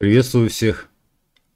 Приветствую всех.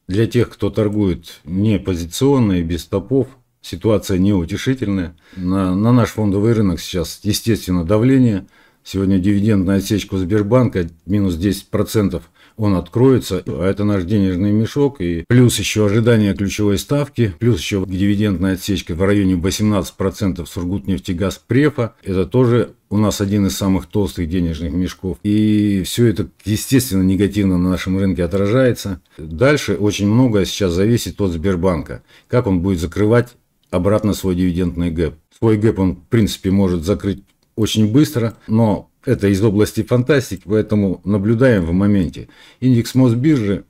Для тех, кто торгует не позиционно и без стопов, ситуация неутешительная. На, на наш фондовый рынок сейчас, естественно, давление. Сегодня дивидендная отсечка Сбербанка минус 10% он откроется. А это наш денежный мешок. И плюс еще ожидание ключевой ставки, плюс еще дивидендная отсечка в районе 18% Сургутнефтегаз Префа. Это тоже у нас один из самых толстых денежных мешков. И все это, естественно, негативно на нашем рынке отражается. Дальше очень многое сейчас зависит от Сбербанка. Как он будет закрывать обратно свой дивидендный гэп. Свой гэп он, в принципе, может закрыть очень быстро, но это из области фантастики, поэтому наблюдаем в моменте. Индекс Мосбиржи,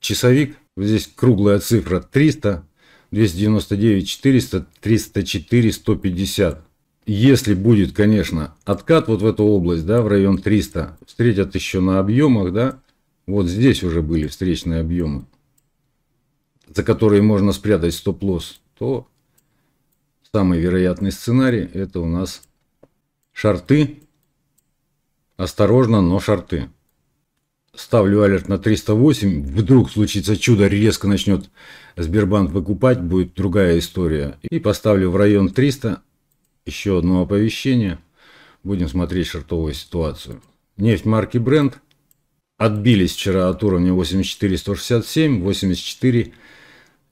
часовик, здесь круглая цифра 300, 299, 400, 304, 150. Если будет, конечно, откат вот в эту область, да, в район 300, встретят еще на объемах, да, вот здесь уже были встречные объемы, за которые можно спрятать стоп-лосс, то самый вероятный сценарий это у нас шарты Осторожно, но шарты. Ставлю алерт на 308. Вдруг случится чудо, резко начнет Сбербанк выкупать, будет другая история. И поставлю в район 300. Еще одно оповещение. Будем смотреть шартовую ситуацию. Нефть марки Brent. Отбились вчера от уровня 84,167, 84,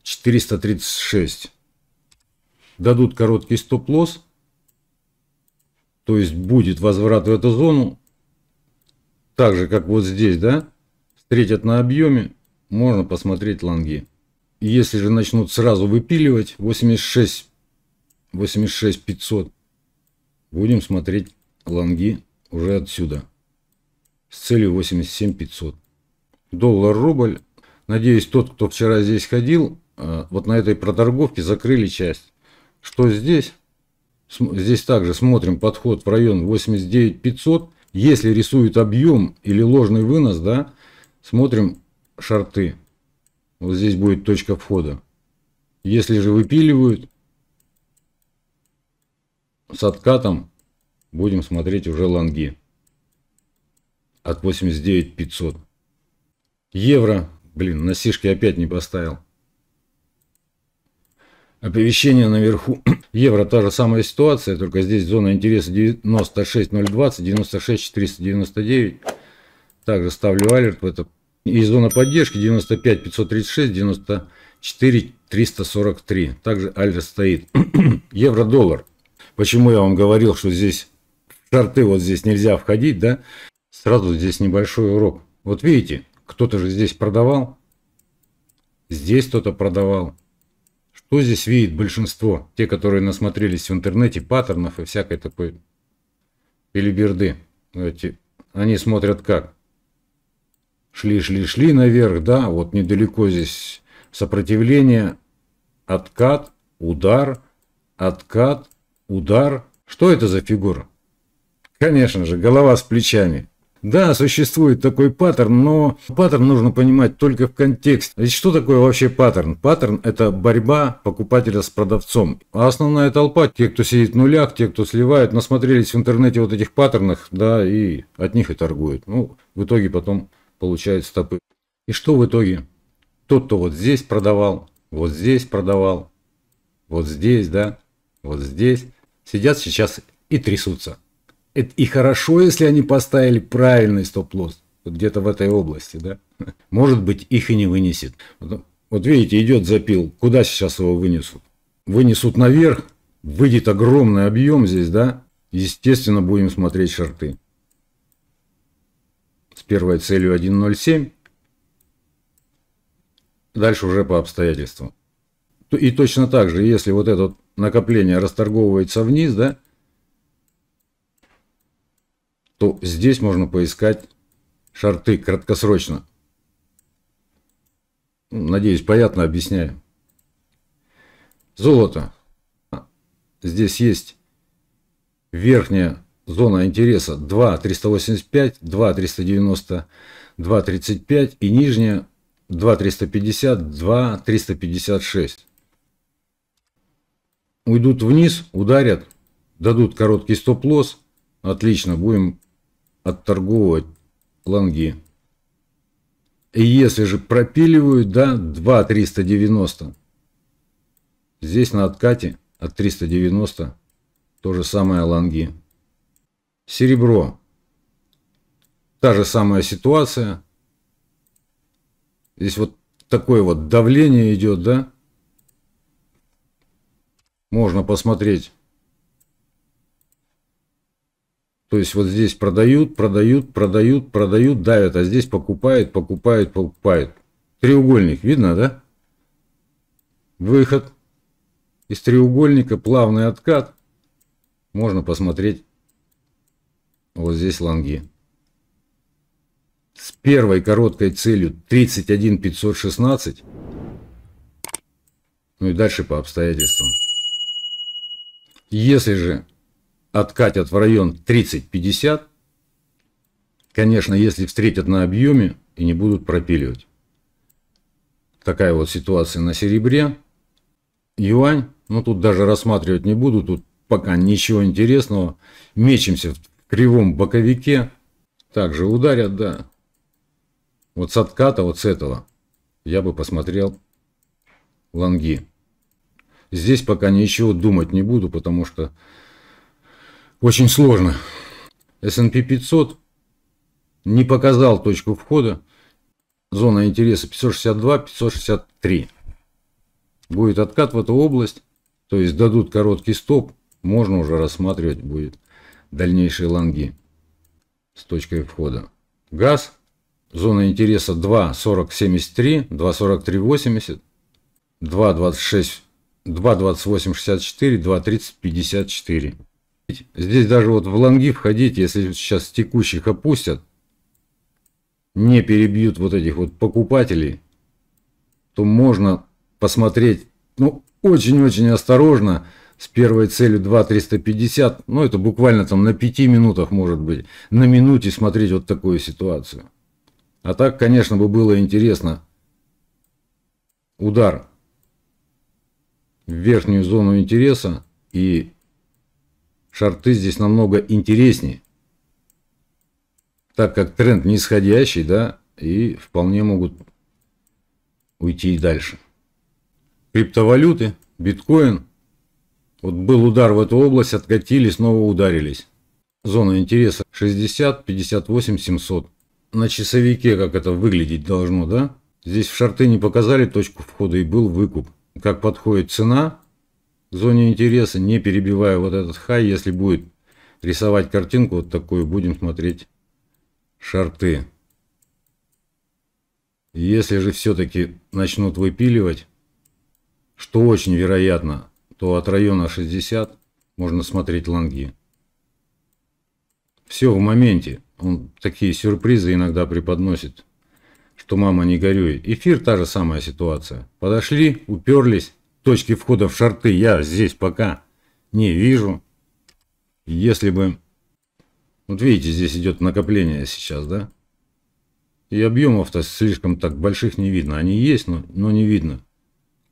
436. Дадут короткий стоп-лосс. То есть будет возврат в эту зону так же, как вот здесь, да, встретят на объеме, можно посмотреть лонги. Если же начнут сразу выпиливать 86, 86 500, будем смотреть лонги уже отсюда с целью 87 500. Доллар-рубль. Надеюсь, тот, кто вчера здесь ходил, э, вот на этой проторговке закрыли часть. Что здесь? Здесь также смотрим подход в район 89 500 если рисуют объем или ложный вынос, да, смотрим шарты. Вот здесь будет точка входа. Если же выпиливают с откатом, будем смотреть уже лонги от 89 500. Евро, блин, на сишке опять не поставил. Оповещение наверху. Евро та же самая ситуация, только здесь зона интереса 96020, 96499. Также ставлю алерт в это. И зона поддержки 95536, 94343. Также алерт стоит. Евро-доллар. Почему я вам говорил, что здесь шарты вот здесь нельзя входить, да? Сразу здесь небольшой урок. Вот видите, кто-то же здесь продавал, здесь кто-то продавал. Кто здесь видит большинство? Те, которые насмотрелись в интернете паттернов и всякой такой пелиберды. Эти, они смотрят как? Шли, шли, шли наверх, да, вот недалеко здесь сопротивление, откат, удар, откат, удар. Что это за фигура? Конечно же, голова с плечами. Да, существует такой паттерн, но паттерн нужно понимать только в контексте. Значит, что такое вообще паттерн? Паттерн – это борьба покупателя с продавцом. А основная толпа, те, кто сидит в нулях, те, кто сливает, насмотрелись в интернете вот этих паттернах, да, и от них и торгуют. Ну, в итоге потом получают стопы. И что в итоге? Тот, кто вот здесь продавал, вот здесь продавал, вот здесь, да, вот здесь, сидят сейчас и трясутся. Это И хорошо, если они поставили правильный стоп-лосс где-то в этой области, да? Может быть, их и не вынесет. Вот видите, идет запил. Куда сейчас его вынесут? Вынесут наверх, выйдет огромный объем здесь, да? Естественно, будем смотреть шарты. С первой целью 1.07. Дальше уже по обстоятельствам. И точно так же, если вот это накопление расторговывается вниз, да, то здесь можно поискать шарты краткосрочно. Надеюсь, понятно объясняю. Золото. А, здесь есть верхняя зона интереса 2,385, 2,390, 2,35 и нижняя 2,350, 2,356. Уйдут вниз, ударят, дадут короткий стоп-лосс. Отлично, будем отторговывать лонги. И если же пропиливают, да, 2 390. Здесь на откате от 390 то же самое лонги. Серебро. Та же самая ситуация. Здесь вот такое вот давление идет, да? Можно посмотреть То есть вот здесь продают, продают, продают, продают, давят, а здесь покупают, покупают, покупают. Треугольник, видно, да? Выход. Из треугольника плавный откат. Можно посмотреть вот здесь лонги. С первой короткой целью 31 516. Ну и дальше по обстоятельствам. Если же откатят в район 30-50, конечно, если встретят на объеме и не будут пропиливать. Такая вот ситуация на серебре. Юань, ну тут даже рассматривать не буду, тут пока ничего интересного. Мечемся в кривом боковике. Также ударят, да. Вот с отката, вот с этого, я бы посмотрел лонги. Здесь пока ничего думать не буду, потому что очень сложно. S&P 500 не показал точку входа. Зона интереса 562-563. Будет откат в эту область. То есть дадут короткий стоп. Можно уже рассматривать будет дальнейшие лонги с точкой входа. Газ. Зона интереса 2.40.73, 2.43.80, 2.26.64, 2.30.54. Здесь даже вот в лонги входить, если сейчас текущих опустят, не перебьют вот этих вот покупателей, то можно посмотреть, ну, очень-очень осторожно, с первой целью 2-350, ну, это буквально там на 5 минутах, может быть, на минуте смотреть вот такую ситуацию. А так, конечно, бы было интересно удар в верхнюю зону интереса и шарты здесь намного интереснее, так как тренд нисходящий, да, и вполне могут уйти и дальше. Криптовалюты, биткоин. Вот был удар в эту область, откатились, снова ударились. Зона интереса 60, 58, 700. На часовике, как это выглядеть должно, да? Здесь в шарты не показали точку входа и был выкуп. Как подходит цена, зоне интереса, не перебивая вот этот хай, если будет рисовать картинку вот такую, будем смотреть шарты. Если же все-таки начнут выпиливать, что очень вероятно, то от района 60 можно смотреть лонги. Все в моменте. Он такие сюрпризы иногда преподносит, что мама не горюй. Эфир та же самая ситуация. Подошли, уперлись, Точки входа в шарты я здесь пока не вижу. Если бы... Вот видите, здесь идет накопление сейчас, да? И объемов-то слишком так больших не видно. Они есть, но, но не видно.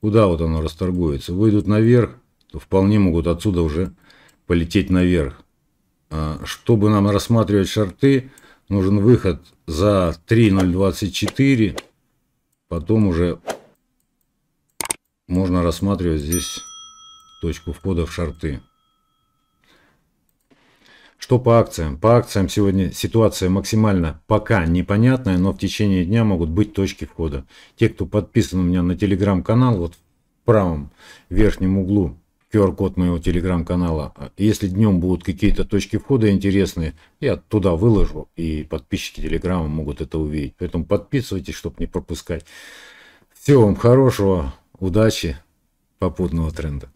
Куда вот оно расторгуется? Выйдут наверх, то вполне могут отсюда уже полететь наверх. А чтобы нам рассматривать шарты, нужен выход за 3.024, потом уже можно рассматривать здесь точку входа в шарты. Что по акциям? По акциям сегодня ситуация максимально пока непонятная, но в течение дня могут быть точки входа. Те, кто подписан у меня на телеграм-канал, вот в правом верхнем углу QR-код моего телеграм-канала. А если днем будут какие-то точки входа интересные, я туда выложу, и подписчики телеграма могут это увидеть. Поэтому подписывайтесь, чтобы не пропускать. Всего вам хорошего. Удачи, попутного тренда.